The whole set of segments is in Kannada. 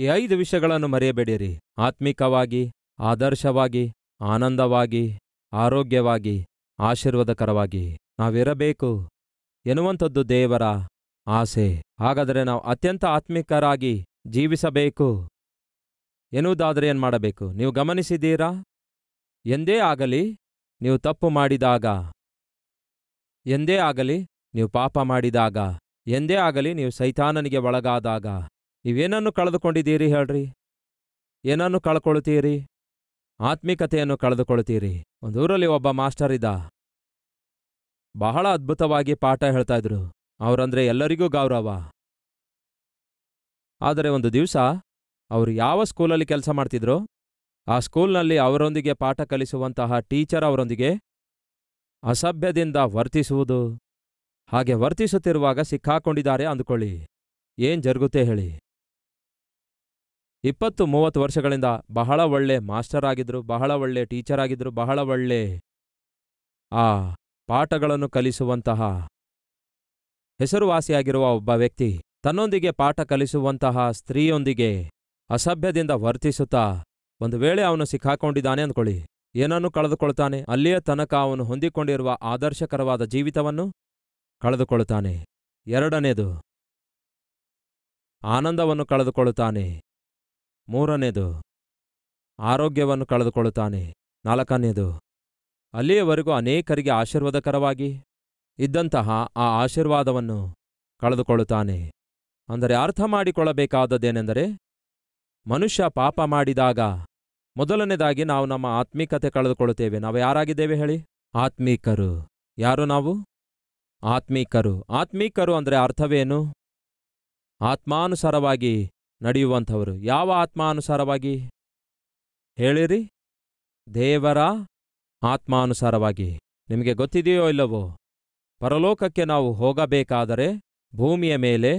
ಈ ಐದು ವಿಷಯಗಳನ್ನು ಮರೆಯಬೇಡಿರಿ ಆತ್ಮಿಕವಾಗಿ ಆದರ್ಶವಾಗಿ ಆನಂದವಾಗಿ ಆರೋಗ್ಯವಾಗಿ ಆಶೀರ್ವಾದಕರವಾಗಿ ನಾವಿರಬೇಕು ಎನ್ನುವಂಥದ್ದು ದೇವರ ಆಸೆ ಹಾಗಾದರೆ ನಾವು ಅತ್ಯಂತ ಆತ್ಮಿಕರಾಗಿ ಜೀವಿಸಬೇಕು ಎನ್ನುವುದಾದರೆ ಏನು ಮಾಡಬೇಕು ನೀವು ಗಮನಿಸಿದ್ದೀರಾ ಎಂದೇ ಆಗಲಿ ನೀವು ತಪ್ಪು ಮಾಡಿದಾಗ ಎಂದೇ ಆಗಲಿ ನೀವು ಪಾಪ ಮಾಡಿದಾಗ ಎಂದೇ ಆಗಲಿ ನೀವು ಸೈತಾನನಿಗೆ ಒಳಗಾದಾಗ ನೀವೇನನ್ನು ಕಳೆದುಕೊಂಡಿದ್ದೀರಿ ಹೇಳ್ರಿ ಏನನ್ನು ಕಳ್ಕೊಳ್ತೀರಿ ಆತ್ಮಿಕತೆಯನ್ನು ಕಳೆದುಕೊಳ್ತೀರಿ ಒಂದೂರಲ್ಲಿ ಒಬ್ಬ ಮಾಸ್ಟರ್ ಇದ್ದ ಬಹಳ ಅದ್ಭುತವಾಗಿ ಪಾಠ ಹೇಳ್ತಾ ಇದ್ರು ಅವರಂದ್ರೆ ಎಲ್ಲರಿಗೂ ಗೌರವ ಆದರೆ ಒಂದು ದಿವಸ ಅವರು ಯಾವ ಸ್ಕೂಲಲ್ಲಿ ಕೆಲಸ ಮಾಡ್ತಿದ್ರು ಆ ಸ್ಕೂಲ್ನಲ್ಲಿ ಅವರೊಂದಿಗೆ ಪಾಠ ಕಲಿಸುವಂತಹ ಟೀಚರ್ ಅವರೊಂದಿಗೆ ಅಸಭ್ಯದಿಂದ ವರ್ತಿಸುವುದು ಹಾಗೆ ವರ್ತಿಸುತ್ತಿರುವಾಗ ಸಿಕ್ಕಾಕೊಂಡಿದ್ದಾರೆ ಅಂದುಕೊಳ್ಳಿ ಏನ್ ಜರುಗುತ್ತೆ ಹೇಳಿ ಇಪ್ಪತ್ತು ಮೂವತ್ತು ವರ್ಷಗಳಿಂದ ಬಹಳ ಒಳ್ಳೆ ಮಾಸ್ಟರ್ ಆಗಿದ್ರು ಬಹಳ ಒಳ್ಳೆ ಟೀಚರ್ ಆಗಿದ್ರು ಬಹಳ ಒಳ್ಳೆ ಆ ಪಾಠಗಳನ್ನು ಕಲಿಸುವಂತಹ ಹೆಸರುವಾಸಿಯಾಗಿರುವ ಒಬ್ಬ ವ್ಯಕ್ತಿ ತನ್ನೊಂದಿಗೆ ಪಾಠ ಕಲಿಸುವಂತಹ ಸ್ತ್ರೀಯೊಂದಿಗೆ ಅಸಭ್ಯದಿಂದ ವರ್ತಿಸುತ್ತಾ ಒಂದು ವೇಳೆ ಅವನು ಸಿಕ್ಕಾಕೊಂಡಿದ್ದಾನೆ ಅಂದ್ಕೊಳ್ಳಿ ಏನನ್ನು ಕಳೆದುಕೊಳ್ತಾನೆ ಅಲ್ಲಿಯೇ ತನಕ ಅವನು ಹೊಂದಿಕೊಂಡಿರುವ ಆದರ್ಶಕರವಾದ ಜೀವಿತವನ್ನು ಕಳೆದುಕೊಳ್ಳುತ್ತಾನೆ ಎರಡನೇದು ಆನಂದವನ್ನು ಕಳೆದುಕೊಳ್ಳುತ್ತಾನೆ ಮೂರನೆಯದು ಆರೋಗ್ಯವನ್ನು ಕಳೆದುಕೊಳ್ಳುತ್ತಾನೆ ನಾಲ್ಕನೆಯದು ಅಲ್ಲಿಯವರೆಗೂ ಅನೇಕರಿಗೆ ಆಶೀರ್ವಾದಕರವಾಗಿ ಇದ್ದಂತಹ ಆ ಆಶೀರ್ವಾದವನ್ನು ಕಳೆದುಕೊಳ್ಳುತ್ತಾನೆ ಅಂದರೆ ಅರ್ಥ ಮಾಡಿಕೊಳ್ಳಬೇಕಾದದ್ದೇನೆಂದರೆ ಮನುಷ್ಯ ಪಾಪ ಮಾಡಿದಾಗ ಮೊದಲನೇದಾಗಿ ನಾವು ನಮ್ಮ ಆತ್ಮೀಕತೆ ಕಳೆದುಕೊಳ್ಳುತ್ತೇವೆ ನಾವು ಯಾರಾಗಿದ್ದೇವೆ ಹೇಳಿ ಆತ್ಮೀಕರು ಯಾರು ನಾವು ಆತ್ಮೀಕರು ಆತ್ಮೀಕರು ಅಂದರೆ ಅರ್ಥವೇನು ಆತ್ಮಾನುಸಾರವಾಗಿ ನಡೆಯುವಂಥವರು ಯಾವ ಆತ್ಮಾನುಸಾರವಾಗಿ ಹೇಳಿರಿ ದೇವರ ಆತ್ಮಾನುಸಾರವಾಗಿ ನಿಮಗೆ ಗೊತ್ತಿದೆಯೋ ಇಲ್ಲವೋ ಪರಲೋಕಕ್ಕೆ ನಾವು ಹೋಗಬೇಕಾದರೆ ಭೂಮಿಯ ಮೇಲೆ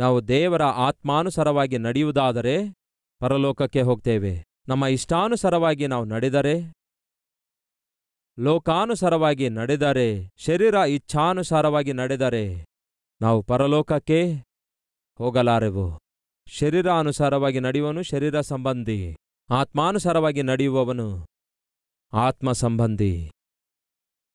ನಾವು ದೇವರ ಆತ್ಮಾನುಸಾರವಾಗಿ ನಡೆಯುವುದಾದರೆ ಪರಲೋಕಕ್ಕೆ ಹೋಗ್ತೇವೆ ನಮ್ಮ ಇಷ್ಟಾನುಸಾರವಾಗಿ ನಾವು ನಡೆದರೆ ಲೋಕಾನುಸಾರವಾಗಿ ನಡೆದರೆ ಶರೀರ ಇಚ್ಛಾನುಸಾರವಾಗಿ ನಡೆದರೆ ನಾವು ಪರಲೋಕಕ್ಕೆ ಹೋಗಲಾರೆವು ಶರೀರಾನುಸಾರವಾಗಿ ನಡೆಯುವನು ಶರೀರ ಸಂಬಂಧಿ ಆತ್ಮಾನುಸಾರವಾಗಿ ನಡೆಯುವವನು ಆತ್ಮ ಸಂಬಂಧಿ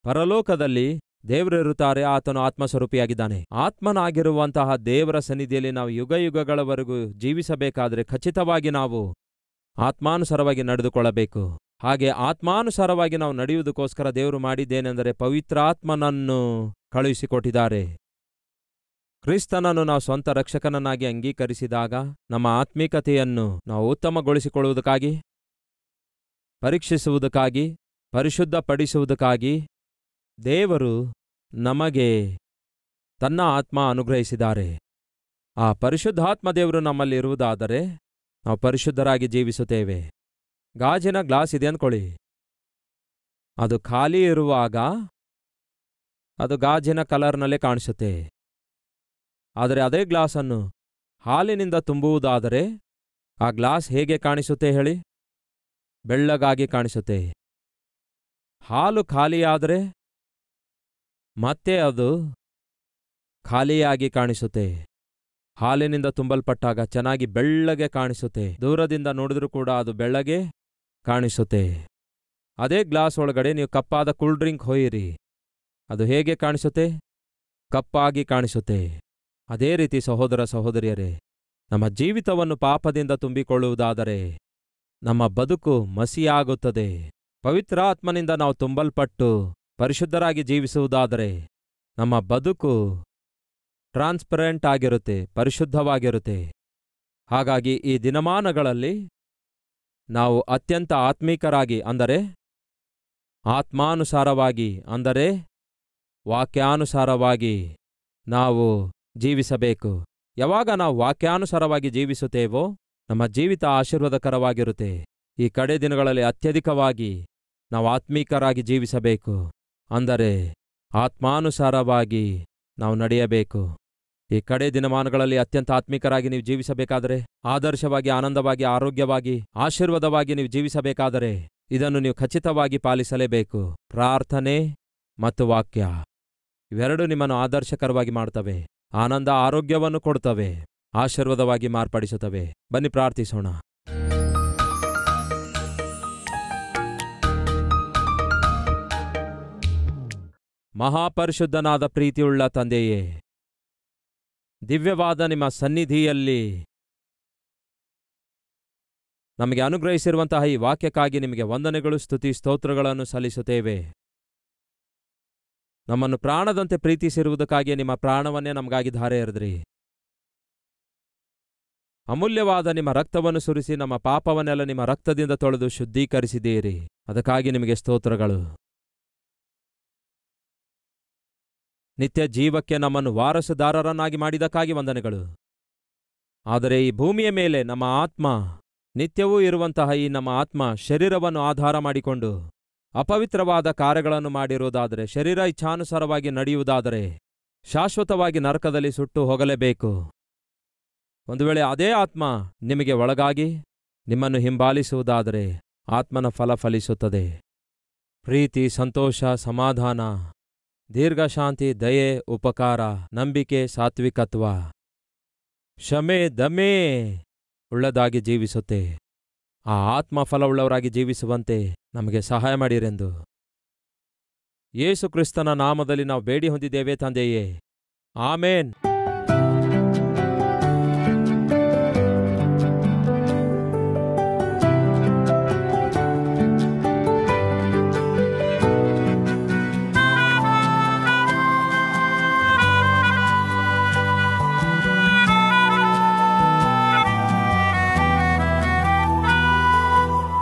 ಪರಲೋಕದಲ್ಲಿ ದೇವರಿರುತ್ತಾರೆ ಆತನು ಆತ್ಮಸ್ವರೂಪಿಯಾಗಿದ್ದಾನೆ ಆತ್ಮನಾಗಿರುವಂತಹ ದೇವರ ಸನ್ನಿಧಿಯಲ್ಲಿ ನಾವು ಯುಗಯುಗಗಳವರೆಗೂ ಯುಗಗಳವರೆಗೂ ಜೀವಿಸಬೇಕಾದರೆ ಖಚಿತವಾಗಿ ನಾವು ಆತ್ಮಾನುಸಾರವಾಗಿ ನಡೆದುಕೊಳ್ಳಬೇಕು ಹಾಗೆ ಆತ್ಮಾನುಸಾರವಾಗಿ ನಾವು ನಡೆಯುವುದಕ್ಕೋಸ್ಕರ ದೇವರು ಮಾಡಿದ್ದೇನೆಂದರೆ ಪವಿತ್ರಾತ್ಮನನ್ನು ಕಳುಹಿಸಿಕೊಟ್ಟಿದ್ದಾರೆ ಕ್ರಿಸ್ತನನ್ನು ನಾವು ಸ್ವಂತ ರಕ್ಷಕನನ್ನಾಗಿ ಅಂಗೀಕರಿಸಿದಾಗ ನಮ್ಮ ಆತ್ಮೀಕತೆಯನ್ನು ನಾವು ಉತ್ತಮಗೊಳಿಸಿಕೊಳ್ಳುವುದಕ್ಕಾಗಿ ಪರೀಕ್ಷಿಸುವುದಕ್ಕಾಗಿ ಪರಿಶುದ್ಧಪಡಿಸುವುದಕ್ಕಾಗಿ ದೇವರು ನಮಗೆ ತನ್ನ ಆತ್ಮ ಅನುಗ್ರಹಿಸಿದ್ದಾರೆ ಆ ಪರಿಶುದ್ಧಾತ್ಮ ದೇವರು ನಮ್ಮಲ್ಲಿರುವುದಾದರೆ ನಾವು ಪರಿಶುದ್ಧರಾಗಿ ಜೀವಿಸುತ್ತೇವೆ ಗಾಜಿನ ಗ್ಲಾಸ್ ಇದೆ ಅಂದ್ಕೊಳ್ಳಿ ಅದು ಖಾಲಿ ಇರುವಾಗ ಅದು ಗಾಜಿನ ಕಲರ್ನಲ್ಲೇ ಕಾಣಿಸುತ್ತೆ ಆದರೆ ಅದೇ ಗ್ಲಾಸನ್ನು ಹಾಲಿನಿಂದ ತುಂಬುವುದಾದರೆ ಆ ಗ್ಲಾಸ್ ಹೇಗೆ ಕಾಣಿಸುತ್ತೆ ಹೇಳಿ ಬೆಳ್ಳಗಾಗಿ ಕಾಣಿಸುತ್ತೆ ಹಾಲು ಖಾಲಿಯಾದರೆ ಮತ್ತೆ ಅದು ಖಾಲಿಯಾಗಿ ಕಾಣಿಸುತ್ತೆ ಹಾಲಿನಿಂದ ತುಂಬಲ್ಪಟ್ಟಾಗ ಚೆನ್ನಾಗಿ ಬೆಳ್ಳಗೆ ಕಾಣಿಸುತ್ತೆ ದೂರದಿಂದ ನೋಡಿದ್ರೂ ಕೂಡ ಅದು ಬೆಳ್ಳಗೆ ಕಾಣಿಸುತ್ತೆ ಅದೇ ಗ್ಲಾಸ್ ಒಳಗಡೆ ನೀವು ಕಪ್ಪಾದ ಕೂಲ್ ಡ್ರಿಂಕ್ ಹೊಯ್ಯಿರಿ ಅದು ಹೇಗೆ ಕಾಣಿಸುತ್ತೆ ಕಪ್ಪಾಗಿ ಕಾಣಿಸುತ್ತೆ ಅದೇ ರೀತಿ ಸಹೋದರ ಸಹೋದರಿಯರೇ ನಮ್ಮ ಜೀವಿತವನ್ನು ಪಾಪದಿಂದ ತುಂಬಿಕೊಳ್ಳುವುದಾದರೆ ನಮ್ಮ ಬದುಕು ಮಸಿಯಾಗುತ್ತದೆ ಪವಿತ್ರಾತ್ಮನಿಂದ ನಾವು ತುಂಬಲ್ಪಟ್ಟು ಪರಿಶುದ್ಧರಾಗಿ ಜೀವಿಸುವುದಾದರೆ ನಮ್ಮ ಬದುಕು ಟ್ರಾನ್ಸ್ಪರೆಂಟ್ ಆಗಿರುತ್ತೆ ಪರಿಶುದ್ಧವಾಗಿರುತ್ತೆ ಹಾಗಾಗಿ ಈ ದಿನಮಾನಗಳಲ್ಲಿ ನಾವು ಅತ್ಯಂತ ಆತ್ಮೀಕರಾಗಿ ಅಂದರೆ ಆತ್ಮಾನುಸಾರವಾಗಿ ಅಂದರೆ ವಾಕ್ಯಾನುಸಾರವಾಗಿ ನಾವು ಜೀವಿಸಬೇಕು ಯಾವಾಗ ನಾವು ವಾಕ್ಯಾನುಸಾರವಾಗಿ ಜೀವಿಸುತ್ತೇವೋ ನಮ್ಮ ಜೀವಿತ ಆಶೀರ್ವಾದಕರವಾಗಿರುತ್ತೆ ಈ ಕಡೆ ದಿನಗಳಲ್ಲಿ ಅತ್ಯಧಿಕವಾಗಿ ನಾವು ಆತ್ಮೀಕರಾಗಿ ಜೀವಿಸಬೇಕು ಅಂದರೆ ಆತ್ಮಾನುಸಾರವಾಗಿ ನಾವು ನಡೆಯಬೇಕು ಈ ಕಡೆ ದಿನಮಾನಗಳಲ್ಲಿ ಅತ್ಯಂತ ಆತ್ಮಿಕರಾಗಿ ನೀವು ಜೀವಿಸಬೇಕಾದರೆ ಆದರ್ಶವಾಗಿ ಆನಂದವಾಗಿ ಆರೋಗ್ಯವಾಗಿ ಆಶೀರ್ವಾದವಾಗಿ ನೀವು ಜೀವಿಸಬೇಕಾದರೆ ಇದನ್ನು ನೀವು ಖಚಿತವಾಗಿ ಪಾಲಿಸಲೇಬೇಕು ಪ್ರಾರ್ಥನೆ ಮತ್ತು ವಾಕ್ಯ ಇವೆರಡೂ ನಿಮ್ಮನ್ನು ಆದರ್ಶಕರವಾಗಿ ಮಾಡ್ತವೆ ಆನಂದ ಆರೋಗ್ಯವನ್ನು ಕೊಡ್ತವೆ ಆಶೀರ್ವಾದವಾಗಿ ಮಾರ್ಪಡಿಸುತ್ತವೆ ಬನ್ನಿ ಪ್ರಾರ್ಥಿಸೋಣ ಮಹಾಪರಿಶುದ್ಧನಾದ ಪ್ರೀತಿಯುಳ್ಳ ತಂದೆಯೇ ದಿವ್ಯವಾದ ನಿಮ್ಮ ಸನ್ನಿಧಿಯಲ್ಲಿ ನಮಗೆ ಅನುಗ್ರಹಿಸಿರುವಂತಹ ಈ ವಾಕ್ಯಕ್ಕಾಗಿ ನಿಮಗೆ ವಂದನೆಗಳು ಸ್ತುತಿ ಸ್ತೋತ್ರಗಳನ್ನು ಸಲ್ಲಿಸುತ್ತೇವೆ ನಮ್ಮನ್ನು ಪ್ರಾಣದಂತೆ ಪ್ರೀತಿಸಿರುವುದಕ್ಕಾಗಿ ನಿಮ್ಮ ಪ್ರಾಣವನ್ನೇ ನಮಗಾಗಿ ಧಾರೆ ಎರೆದ್ರಿ ಅಮೂಲ್ಯವಾದ ನಿಮ್ಮ ರಕ್ತವನ್ನು ಸುರಿಸಿ ನಮ್ಮ ಪಾಪವನ್ನೆಲ್ಲ ನಿಮ್ಮ ರಕ್ತದಿಂದ ತೊಳೆದು ಶುದ್ಧೀಕರಿಸಿದ್ದೀರಿ ಅದಕ್ಕಾಗಿ ನಿಮಗೆ ಸ್ತೋತ್ರಗಳು ನಿತ್ಯ ಜೀವಕ್ಕೆ ನಮ್ಮನ್ನು ವಾರಸುದಾರರನ್ನಾಗಿ ಮಾಡಿದಕ್ಕಾಗಿ ವಂದನೆಗಳು ಆದರೆ ಈ ಭೂಮಿಯ ಮೇಲೆ ನಮ್ಮ ಆತ್ಮ ನಿತ್ಯವೂ ಇರುವಂತಹ ಈ ನಮ್ಮ ಆತ್ಮ ಶರೀರವನ್ನು ಆಧಾರ ಮಾಡಿಕೊಂಡು ಅಪವಿತ್ರವಾದ ಕಾರ್ಯಗಳನ್ನು ಮಾಡಿರುವುದಾದರೆ ಶರೀರ ಇಚ್ಛಾನುಸಾರವಾಗಿ ನಡೆಯುವುದಾದರೆ ಶಾಶ್ವತವಾಗಿ ನರಕದಲ್ಲಿ ಸುಟ್ಟು ಹೋಗಲೇಬೇಕು ಒಂದು ವೇಳೆ ಅದೇ ಆತ್ಮ ನಿಮಗೆ ಒಳಗಾಗಿ ನಿಮ್ಮನ್ನು ಹಿಂಬಾಲಿಸುವುದಾದರೆ ಆತ್ಮನ ಫಲ ಫಲಿಸುತ್ತದೆ ಪ್ರೀತಿ ಸಂತೋಷ ಸಮಾಧಾನ ದೀರ್ಘಶಾಂತಿ ದಯೆ ಉಪಕಾರ ನಂಬಿಕೆ ಸಾತ್ವಿಕತ್ವ ಶಮೆ ದಮೇ ಉಳ್ಳದಾಗಿ ಜೀವಿಸುತ್ತೆ ಆ ಆತ್ಮ ಆತ್ಮಫಲವುಳ್ಳವರಾಗಿ ಜೀವಿಸುವಂತೆ ನಮಗೆ ಸಹಾಯ ಮಾಡಿರೆಂದು ಯೇಸುಕ್ರಿಸ್ತನ ಕ್ರಿಸ್ತನ ನಾಮದಲ್ಲಿ ನಾವು ಬೇಡಿ ಹೊಂದಿದ್ದೇವೆ ತಂದೆಯೇ ಆಮೇನ್